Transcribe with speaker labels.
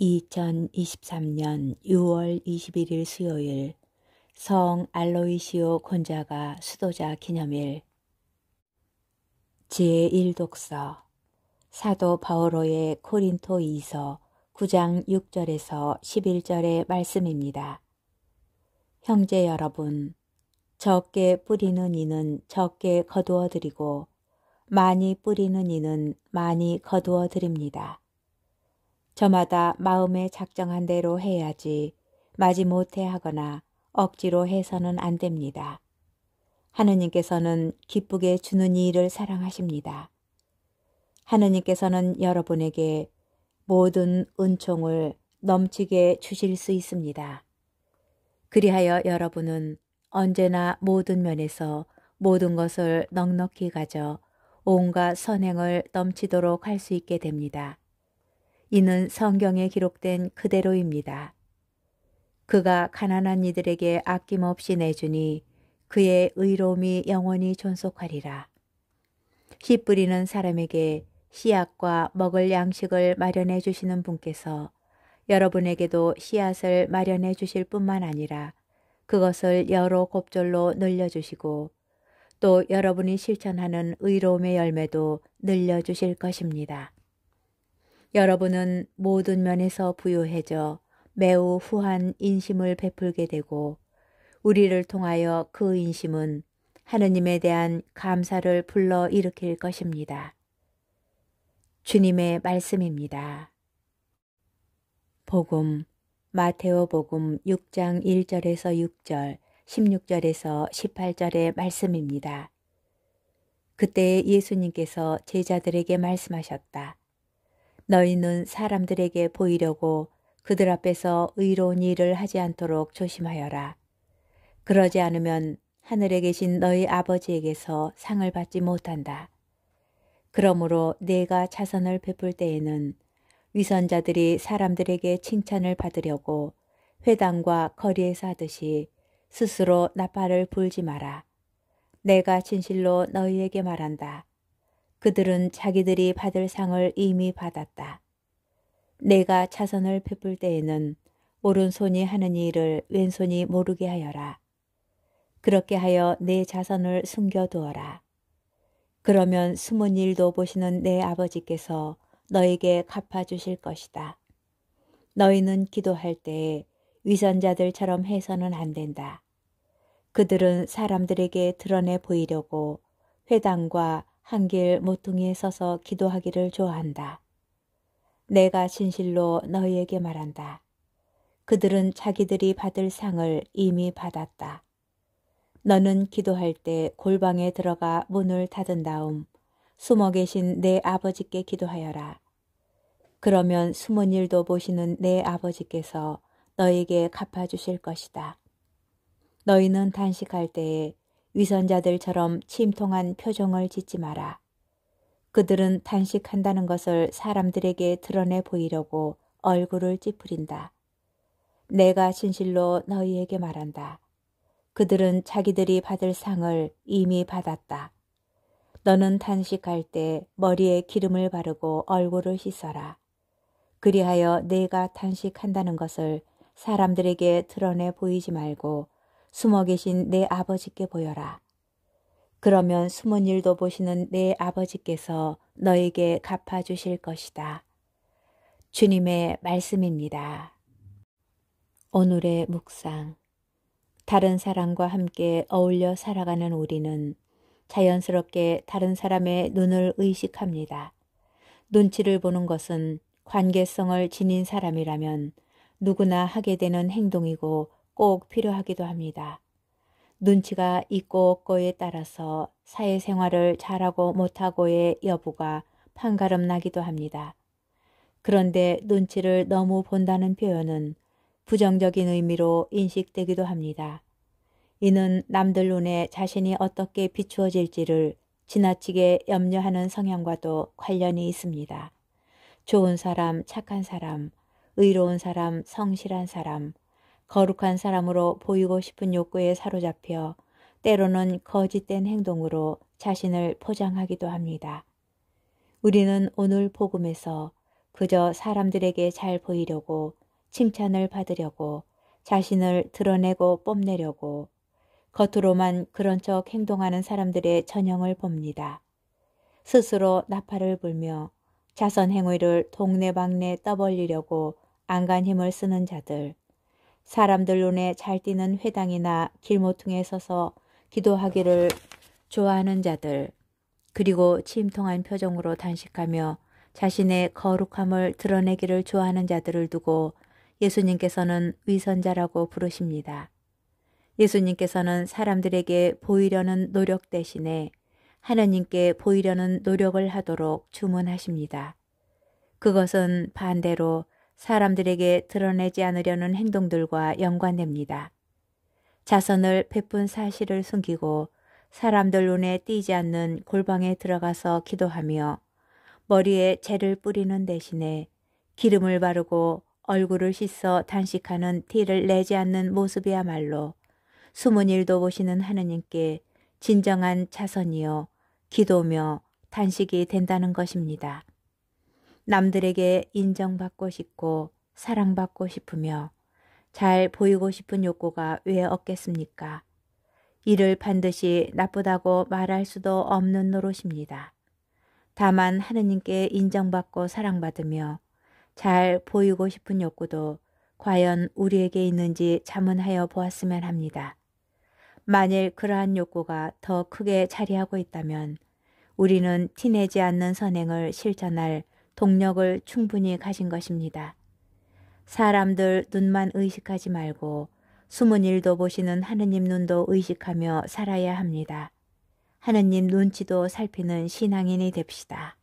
Speaker 1: 2023년 6월 21일 수요일 성 알로이시오 곤자가 수도자 기념일 제1독서 사도 바오로의 코린토 2서 9장 6절에서 11절의 말씀입니다. 형제 여러분, 적게 뿌리는 이는 적게 거두어드리고 많이 뿌리는 이는 많이 거두어드립니다. 저마다 마음에 작정한 대로 해야지 마지못해 하거나 억지로 해서는 안 됩니다. 하느님께서는 기쁘게 주는 일을 사랑하십니다. 하느님께서는 여러분에게 모든 은총을 넘치게 주실 수 있습니다. 그리하여 여러분은 언제나 모든 면에서 모든 것을 넉넉히 가져 온갖 선행을 넘치도록 할 수 있게 됩니다. 이는 성경에 기록된 그대로입니다. 그가 가난한 이들에게 아낌없이 내주니 그의 의로움이 영원히 존속하리라. 씨 뿌리는 사람에게 씨앗과 먹을 양식을 마련해 주시는 분께서 여러분에게도 씨앗을 마련해 주실 뿐만 아니라 그것을 여러 곱절로 늘려주시고 또 여러분이 실천하는 의로움의 열매도 늘려주실 것입니다. 여러분은 모든 면에서 부유해져 매우 후한 인심을 베풀게 되고 우리를 통하여 그 인심은 하느님에 대한 감사를 불러 일으킬 것입니다. 주님의 말씀입니다. 복음 마테오 복음 6장 1절에서 6절, 16절에서 18절의 말씀입니다. 그때 예수님께서 제자들에게 말씀하셨다. 너희는 사람들에게 보이려고 그들 앞에서 의로운 일을 하지 않도록 조심하여라. 그러지 않으면 하늘에 계신 너희 아버지에게서 상을 받지 못한다. 그러므로 내가 자선을 베풀 때에는 위선자들이 사람들에게 칭찬을 받으려고 회당과 거리에서 하듯이 스스로 나팔을 불지 마라. 내가 진실로 너희에게 말한다. 그들은 자기들이 받을 상을 이미 받았다. 내가 차선을 베풀 때에는 오른손이 하는 일을 왼손이 모르게 하여라. 그렇게 하여 내 자선을 숨겨두어라. 그러면 숨은 일도 보시는 내 아버지께서 너에게 갚아주실 것이다. 너희는 기도할 때에 위선자들처럼 해서는 안 된다. 그들은 사람들에게 드러내 보이려고 회당과 한길 모퉁이에 서서 기도하기를 좋아한다. 내가 진실로 너희에게 말한다. 그들은 자기들이 받을 상을 이미 받았다. 너는 기도할 때 골방에 들어가 문을 닫은 다음 숨어 계신 내 아버지께 기도하여라. 그러면 숨은 일도 보시는 내 아버지께서 너에게 갚아주실 것이다. 너희는 단식할 때에 위선자들처럼 침통한 표정을 짓지 마라. 그들은 탄식한다는 것을 사람들에게 드러내 보이려고 얼굴을 찌푸린다. 내가 진실로 너희에게 말한다. 그들은 자기들이 받을 상을 이미 받았다. 너는 탄식할 때 머리에 기름을 바르고 얼굴을 씻어라. 그리하여 내가 탄식한다는 것을 사람들에게 드러내 보이지 말고 숨어 계신 내 아버지께 보여라. 그러면 숨은 일도 보시는 내 아버지께서 너에게 갚아주실 것이다. 주님의 말씀입니다. 오늘의 묵상 다른 사람과 함께 어울려 살아가는 우리는 자연스럽게 다른 사람의 눈을 의식합니다. 눈치를 보는 것은 관계성을 지닌 사람이라면 누구나 하게 되는 행동이고 꼭 필요하기도 합니다. 눈치가 있고 없고에 따라서 사회생활을 잘하고 못하고의 여부가 판가름 나기도 합니다. 그런데 눈치를 너무 본다는 표현은 부정적인 의미로 인식되기도 합니다. 이는 남들 눈에 자신이 어떻게 비추어질지를 지나치게 염려하는 성향과도 관련이 있습니다. 좋은 사람, 착한 사람, 의로운 사람, 성실한 사람, 거룩한 사람으로 보이고 싶은 욕구에 사로잡혀 때로는 거짓된 행동으로 자신을 포장하기도 합니다. 우리는 오늘 복음에서 그저 사람들에게 잘 보이려고 칭찬을 받으려고 자신을 드러내고 뽐내려고 겉으로만 그런 척 행동하는 사람들의 전형을 봅니다. 스스로 나팔을 불며 자선 행위를 동네방네 떠벌리려고 안간 힘을 쓰는 자들, 사람들 눈에 잘 띄는 회당이나 길모퉁에 서서 기도하기를 좋아하는 자들 그리고 침통한 표정으로 단식하며 자신의 거룩함을 드러내기를 좋아하는 자들을 두고 예수님께서는 위선자라고 부르십니다. 예수님께서는 사람들에게 보이려는 노력 대신에 하나님께 보이려는 노력을 하도록 주문하십니다. 그것은 반대로 사람들에게 드러내지 않으려는 행동들과 연관됩니다. 자선을 베푼 사실을 숨기고 사람들 눈에 띄지 않는 골방에 들어가서 기도하며 머리에 재를 뿌리는 대신에 기름을 바르고 얼굴을 씻어 단식하는 티를 내지 않는 모습이야말로 숨은 일도 보시는 하느님께 진정한 자선이요 기도며 단식이 된다는 것입니다. 남들에게 인정받고 싶고 사랑받고 싶으며 잘 보이고 싶은 욕구가 왜 없겠습니까? 이를 반드시 나쁘다고 말할 수도 없는 노릇입니다. 다만 하느님께 인정받고 사랑받으며 잘 보이고 싶은 욕구도 과연 우리에게 있는지 자문하여 보았으면 합니다. 만일 그러한 욕구가 더 크게 자리하고 있다면 우리는 티내지 않는 선행을 실천할 동력을 충분히 가진 것입니다. 사람들 눈만 의식하지 말고 숨은 일도 보시는 하느님 눈도 의식하며 살아야 합니다. 하느님 눈치도 살피는 신앙인이 됩시다.